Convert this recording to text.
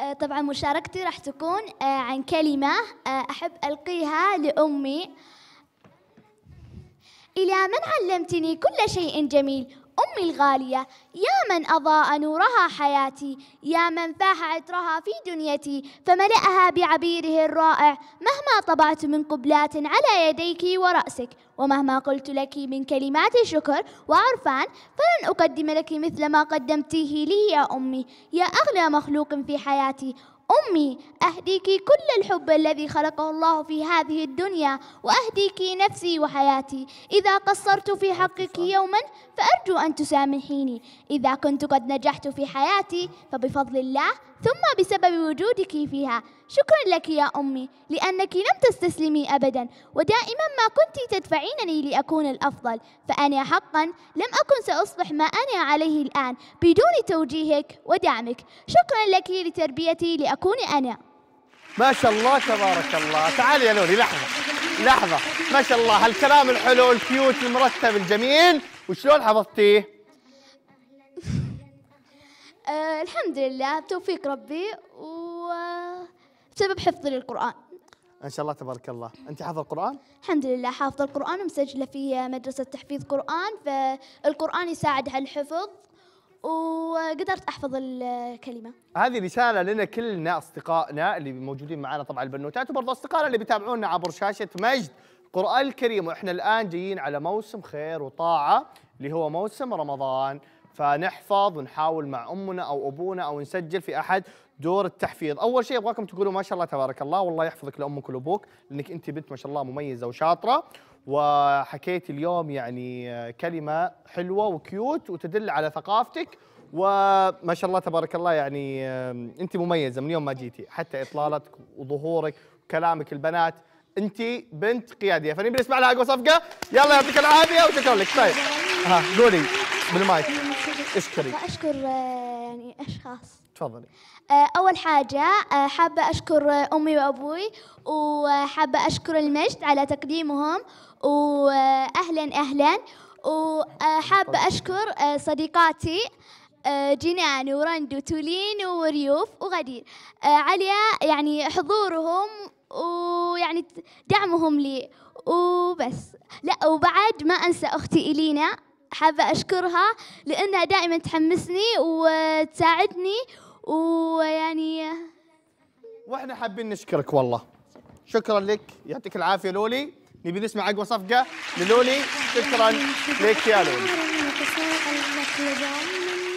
آه، طبعا مشاركتي راح تكون آه، عن كلمة آه، أحب ألقيها لأمي إلى من علمتني كل شيء جميل أمي الغالية يا من أضاء نورها حياتي يا من فاح عطرها في دنيتي فملأها بعبيره الرائع مهما طبعت من قبلات على يديك ورأسك ومهما قلت لك من كلمات شكر وعرفان فلن أقدم لك مثل ما قدمتيه لي يا أمي يا أغلى مخلوق في حياتي أمي أهديك كل الحب الذي خلقه الله في هذه الدنيا وأهديك نفسي وحياتي إذا قصرت في حقك يوما فأرجو أن تسامحيني إذا كنت قد نجحت في حياتي فبفضل الله ثم بسبب وجودك فيها شكرا لك يا أمي لأنك لم تستسلمي أبدا ودائما ما كنت تدفعينني لأكون الأفضل فأنا حقا لم أكن سأصبح ما أنا عليه الآن بدون توجيهك ودعمك شكرا لك لتربيتي لأكون أكون أنا ما شاء الله تبارك الله تعالي يا لولي لحظة لحظة ما شاء الله هالكلام الحلو الكيوت المرتب الجميل وشلون حفظتيه؟ أه الحمد لله بتوفيق ربي وسبب حفظي للقرآن ان شاء الله تبارك الله انت حافظه القران الحمد لله حافظه القران ومسجله في مدرسه تحفيظ قران فالقران يساعد على الحفظ وقدرت احفظ الكلمه هذه رساله لنا كلنا اصدقائنا اللي موجودين معنا طبعا البنوتات وبرضه اصدقائنا اللي بيتابعونا عبر شاشه مجد القران الكريم واحنا الان جايين على موسم خير وطاعه اللي هو موسم رمضان فنحفظ ونحاول مع امنا او ابونا او نسجل في احد دور التحفيظ، اول شيء ابغاكم تقولوا ما شاء الله تبارك الله والله يحفظك لامك ولابوك لانك انت بنت ما شاء الله مميزه وشاطره وحكيت اليوم يعني كلمه حلوه وكيوت وتدل على ثقافتك وما شاء الله تبارك الله يعني انت مميزه من يوم ما جيتي حتى اطلالتك وظهورك وكلامك البنات انت بنت قياديه فنبي نسمع لها اقوى صفقه يلا يعطيك العافيه وشكرا لك طيب ها قولي بالمايك اشكري اشكر آه، يعني اشخاص تفضلي آه، اول حاجه آه، حابه اشكر امي وابوي وحابه اشكر المجد على تقديمهم واهلا اهلا وحابه طيب. اشكر صديقاتي جنان ورند وتولين وريوف وغدير على يعني حضورهم ويعني دعمهم لي وبس لا وبعد ما انسى اختي الينا حابة أشكرها لأنها دائما تحمسني وتساعدني ويعني واحنا حابين نشكرك والله شكرا لك يعطيك العافية لولي نبي نسمع أقوى صفقة للولي شكرا لك يا لولي